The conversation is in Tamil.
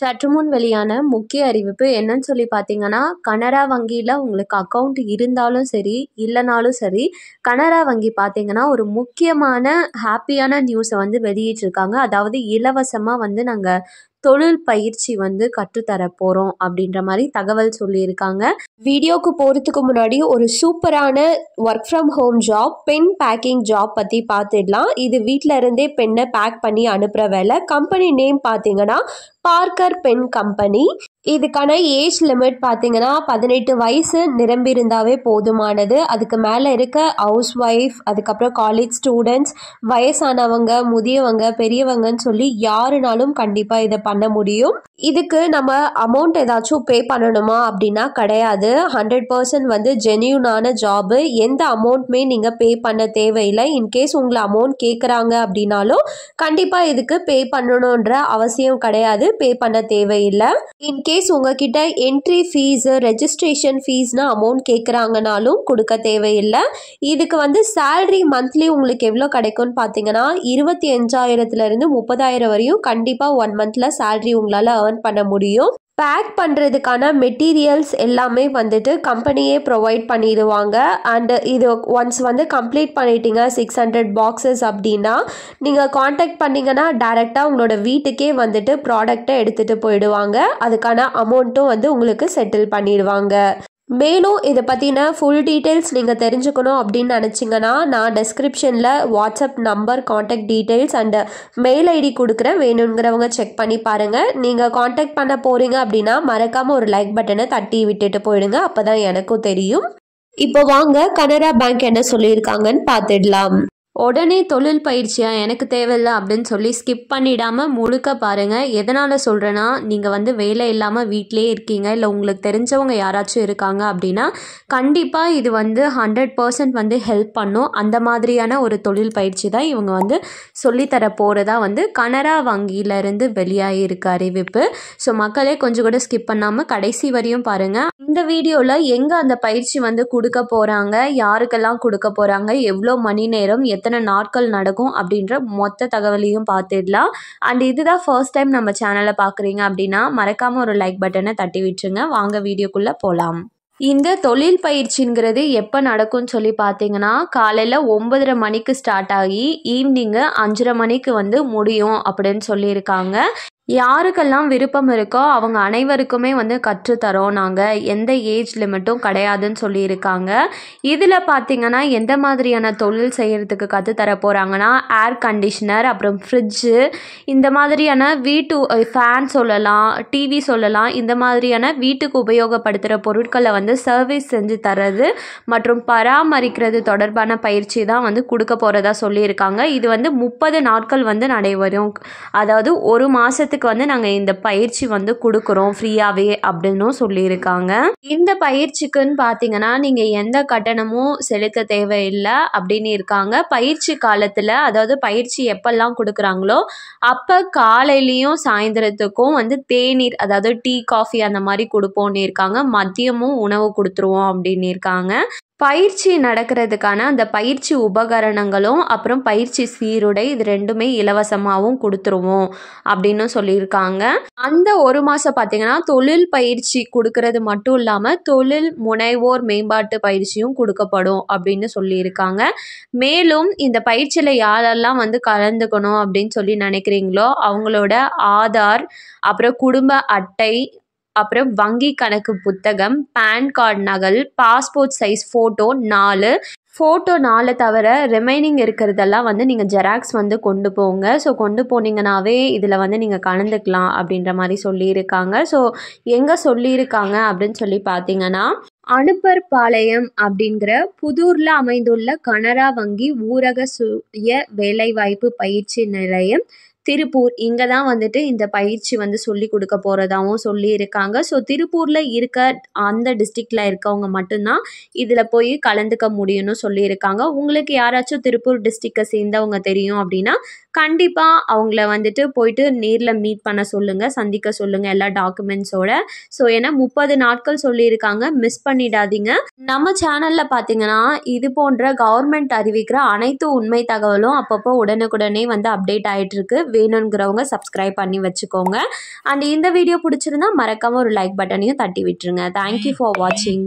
சற்று முன் வெளியான முக்கிய அறிவிப்பு என்னன்னு சொல்லி பார்த்தீங்கன்னா கனரா வங்கியில் உங்களுக்கு அக்கௌண்ட் இருந்தாலும் சரி இல்லைனாலும் சரி கனரா வங்கி பார்த்தீங்கன்னா ஒரு முக்கியமான ஹாப்பியான நியூஸை வந்து வெளியிட்டிருக்காங்க அதாவது இலவசமாக வந்து நாங்கள் தொழில் பயிற்சி வந்து கற்றுத்தர போகிறோம் அப்படின்ற மாதிரி தகவல் சொல்லியிருக்காங்க வீடியோக்கு போறதுக்கு முன்னாடி ஒரு சூப்பரான work from home job pen packing job பற்றி பார்த்துடலாம் இது வீட்டில் இருந்தே பெண்ணை பேக் பண்ணி அனுப்புகிற வேலை கம்பெனி நேம் பார்த்தீங்கன்னா பார்க்கர் பென் கம்பெனி இதுக்கான ஏஜ் லிமிட் பார்த்தீங்கன்னா பதினெட்டு வயசு நிரம்பியிருந்தாவே போதுமானது அதுக்கு மேலே இருக்க ஹவுஸ் ஒய்ஃப் அதுக்கப்புறம் காலேஜ் ஸ்டூடெண்ட்ஸ் வயசானவங்க முதியவங்க பெரியவங்கன்னு சொல்லி யாருனாலும் கண்டிப்பாக இதை பண்ண முடியும் இதுக்கு நம்ம அமௌண்ட் ஏதாச்சும் பே பண்ணணுமா அப்படின்னா கிடையாது ஹண்ட்ரட் பர்சன்ட் வந்து ஜெனியூனான ஜாபு எந்த அமௌண்ட்டுமே நீங்கள் பே பண்ண தேவையில்லை இன்கேஸ் உங்களை அமௌண்ட் கேட்குறாங்க அப்படின்னாலும் கண்டிப்பாக இதுக்கு பே பண்ணணுன்ற அவசியம் கிடையாது பே பண்ண தேவையில்லை இன்கேஸ் இன்கேஸ் உங்ககிட்ட என்ட்ரி ஃபீஸு ரெஜிஸ்ட்ரேஷன் ஃபீஸ்னால் அமௌண்ட் கேட்குறாங்கனாலும் கொடுக்க தேவையில்லை இதுக்கு வந்து சேல்ரி மந்த்லி உங்களுக்கு எவ்வளோ கிடைக்கும்னு பார்த்தீங்கன்னா இருபத்தி அஞ்சாயிரத்துலேருந்து முப்பதாயிரம் வரையும் கண்டிப்பாக ஒன் மந்தில் சேல்ரி உங்களால் ஏர்ன் பண்ண முடியும் பேக் பண்ணுறதுக்கான மெட்டீரியல்ஸ் எல்லாமே வந்துட்டு கம்பெனியே ப்ரொவைட் பண்ணிடுவாங்க அண்டு இது ஒன்ஸ் வந்து கம்ப்ளீட் பண்ணிட்டீங்க சிக்ஸ் ஹண்ட்ரட் பாக்ஸஸ் அப்படின்னா நீங்கள் காண்டாக்ட் பண்ணிங்கன்னா டேரெக்டாக உங்களோட வீட்டுக்கே வந்துட்டு ப்ராடக்டை எடுத்துகிட்டு போயிடுவாங்க அதுக்கான அமௌண்ட்டும் வந்து உங்களுக்கு செட்டில் பண்ணிடுவாங்க மேலும் இதை பற்றின ஃபுல் டீட்டெயில்ஸ் நீங்கள் தெரிஞ்சுக்கணும் அப்படின்னு நினச்சிங்கன்னா நான் டெஸ்கிரிப்ஷனில் WhatsApp number contact details and mail ID கொடுக்குறேன் வேணுங்கிறவங்க செக் பண்ணி பாருங்கள் நீங்கள் காண்டாக்ட் பண்ண போகிறீங்க அப்படின்னா மறக்காமல் ஒரு லைக் பட்டனை தட்டி விட்டுட்டு போயிடுங்க அப்போ தான் எனக்கும் தெரியும் இப்போ வாங்க கனரா பேங்க் என்ன சொல்லியிருக்காங்கன்னு பார்த்துடலாம் உடனே தொழில் பயிற்சியாக எனக்கு தேவையில்ல அப்படின்னு சொல்லி ஸ்கிப் பண்ணிடாமல் முழுக்க பாருங்கள் எதனால் சொல்கிறேன்னா நீங்கள் வந்து வேலை இல்லாமல் வீட்லேயே இருக்கீங்க இல்லை உங்களுக்கு தெரிஞ்சவங்க யாராச்சும் இருக்காங்க அப்படின்னா கண்டிப்பாக இது வந்து ஹண்ட்ரட் பர்சன்ட் வந்து ஹெல்ப் பண்ணும் அந்த மாதிரியான ஒரு தொழில் பயிற்சி தான் இவங்க வந்து சொல்லித்தர போகிறதா வந்து கனரா வங்கியிலேருந்து வெளியாகி இருக்க அறிவிப்பு ஸோ மக்களே கொஞ்சம் கூட ஸ்கிப் பண்ணாமல் கடைசி வரையும் பாருங்கள் இந்த வீடியோவில் எங்கே அந்த பயிற்சி வந்து கொடுக்க போகிறாங்க யாருக்கெல்லாம் கொடுக்க போகிறாங்க எவ்வளோ மணி நேரம் எத்தனை நாட்கள் நடக்கும் அப்படின்ற மொத்த தகவலையும் பார்த்துடலாம் அண்ட் இதுதான் ஃபர்ஸ்ட் டைம் நம்ம சேனலை பார்க்குறீங்க அப்படின்னா மறக்காமல் ஒரு லைக் பட்டனை தட்டி விட்டுருங்க வாங்க வீடியோக்குள்ளே போகலாம் இந்த தொழில் பயிற்சிங்கிறது எப்போ நடக்கும்னு சொல்லி பார்த்தீங்கன்னா காலையில் ஒன்பதரை மணிக்கு ஸ்டார்ட் ஆகி ஈவினிங்கு அஞ்சரை மணிக்கு வந்து முடியும் அப்படின்னு சொல்லியிருக்காங்க யாருக்கெல்லாம் விருப்பம் இருக்கோ அவங்க அனைவருக்குமே வந்து கற்றுத்தரோம் நாங்கள் எந்த ஏஜ் லிமிட்டும் கிடையாதுன்னு சொல்லியிருக்காங்க இதில் பார்த்திங்கன்னா எந்த மாதிரியான தொழில் செய்கிறதுக்கு கற்றுத்தர போகிறாங்கன்னா ஏர் கண்டிஷ்னர் அப்புறம் ஃப்ரிட்ஜு இந்த மாதிரியான வீட்டு ஃபேன் சொல்லலாம் டிவி சொல்லலாம் இந்த மாதிரியான வீட்டுக்கு உபயோகப்படுத்துகிற பொருட்களை வந்து சர்வீஸ் செஞ்சு தர்றது மற்றும் பராமரிக்கிறது தொடர்பான பயிற்சி தான் வந்து கொடுக்க போகிறதா சொல்லியிருக்காங்க இது வந்து முப்பது நாட்கள் வந்து நடைபெறும் அதாவது ஒரு மாதத்து வருஷத்துக்கு வந்து நாங்கள் இந்த பயிற்சி வந்து கொடுக்குறோம் ஃப்ரீயாகவே அப்படின்னும் சொல்லியிருக்காங்க இந்த பயிற்சிக்குன்னு பார்த்தீங்கன்னா நீங்கள் எந்த கட்டணமும் செலுத்த தேவையில்லை அப்படின்னு இருக்காங்க பயிற்சி காலத்தில் அதாவது பயிற்சி எப்பெல்லாம் கொடுக்குறாங்களோ அப்போ காலையிலையும் சாயந்தரத்துக்கும் வந்து தேநீர் அதாவது டீ காஃபி அந்த மாதிரி கொடுப்போன்னு இருக்காங்க மதியமும் உணவு கொடுத்துருவோம் அப்படின்னு இருக்காங்க பயிற்சி நடக்கிறதுக்கான அந்த பயிற்சி உபகரணங்களும் அப்புறம் பயிற்சி சீருடை இது ரெண்டுமே இலவசமாகவும் கொடுத்துருவோம் அப்படின்னு சொல்லியிருக்காங்க அந்த ஒரு மாதம் பார்த்திங்கன்னா தொழில் பயிற்சி கொடுக்கறது மட்டும் இல்லாமல் தொழில் முனைவோர் மேம்பாட்டு பயிற்சியும் கொடுக்கப்படும் அப்படின்னு சொல்லியிருக்காங்க மேலும் இந்த பயிற்சியில் யாரெல்லாம் வந்து கலந்துக்கணும் அப்படின்னு சொல்லி நினைக்கிறீங்களோ அவங்களோட ஆதார் அப்புறம் குடும்ப அட்டை அப்புறம் வங்கி கணக்கு புத்தகம் பேன் கார்டு நகல் பாஸ்போர்ட் சைஸ் ஃபோட்டோ நாலு ஃபோட்டோ நாலு தவிர ரிமைனிங் இருக்கிறதெல்லாம் வந்து நீங்கள் ஜெராக்ஸ் வந்து கொண்டு போங்க ஸோ கொண்டு போனீங்கனாவே இதில் வந்து நீங்கள் கலந்துக்கலாம் அப்படின்ற மாதிரி சொல்லியிருக்காங்க ஸோ எங்கே சொல்லியிருக்காங்க அப்படின்னு சொல்லி பார்த்தீங்கன்னா அனுப்பர்பாளையம் அப்படிங்கிற புதூரில் அமைந்துள்ள கனரா வங்கி ஊரக சுய வேலைவாய்ப்பு பயிற்சி நிலையம் திருப்பூர் இங்கே தான் வந்துட்டு இந்த பயிற்சி வந்து சொல்லி கொடுக்க போகிறதாகவும் சொல்லியிருக்காங்க ஸோ திருப்பூரில் இருக்க அந்த டிஸ்ட்ரிக்டில் இருக்கவங்க மட்டும்தான் இதில் போய் கலந்துக்க முடியும்னு சொல்லியிருக்காங்க உங்களுக்கு யாராச்சும் திருப்பூர் டிஸ்ட்ரிக்டை சேர்ந்தவங்க தெரியும் அப்படின்னா கண்டிப்பாக அவங்கள வந்துட்டு போயிட்டு நேரில் மீட் பண்ண சொல்லுங்கள் சந்திக்க சொல்லுங்கள் எல்லா டாக்குமெண்ட்ஸோட ஸோ ஏன்னா முப்பது நாட்கள் சொல்லியிருக்காங்க மிஸ் பண்ணிடாதீங்க நம்ம சேனலில் பார்த்தீங்கன்னா இது போன்ற கவர்மெண்ட் அறிவிக்கிற அனைத்து உண்மை தகவலும் அப்பப்போ உடனுக்குடனே வந்து அப்டேட் ஆகிட்டு இருக்கு வேணுங்கிறவங்க சப்ஸ்கிரைப் பண்ணி வச்சுக்கோங்க அண்ட் இந்த வீடியோ பிடிச்சிருந்தா மறக்காமல் ஒரு லைக் பட்டனையும் தட்டி விட்டுருங்க தேங்க்யூ ஃபார் வாட்சிங்